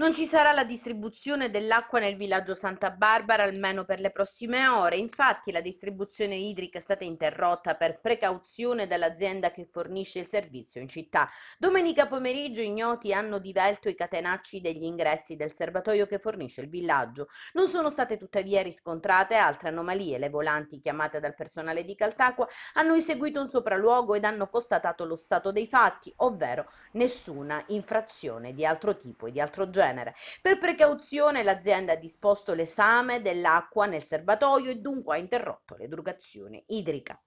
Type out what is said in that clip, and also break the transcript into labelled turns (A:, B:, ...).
A: Non ci sarà la distribuzione dell'acqua nel villaggio Santa Barbara almeno per le prossime ore, infatti la distribuzione idrica è stata interrotta per precauzione dall'azienda che fornisce il servizio in città. Domenica pomeriggio ignoti hanno divelto i catenacci degli ingressi del serbatoio che fornisce il villaggio. Non sono state tuttavia riscontrate altre anomalie. Le volanti chiamate dal personale di Caltacqua hanno eseguito un sopralluogo ed hanno constatato lo stato dei fatti, ovvero nessuna infrazione di altro tipo e di altro genere genere. Per precauzione l'azienda ha disposto l'esame dell'acqua nel serbatoio e dunque ha interrotto l'edrugazione idrica.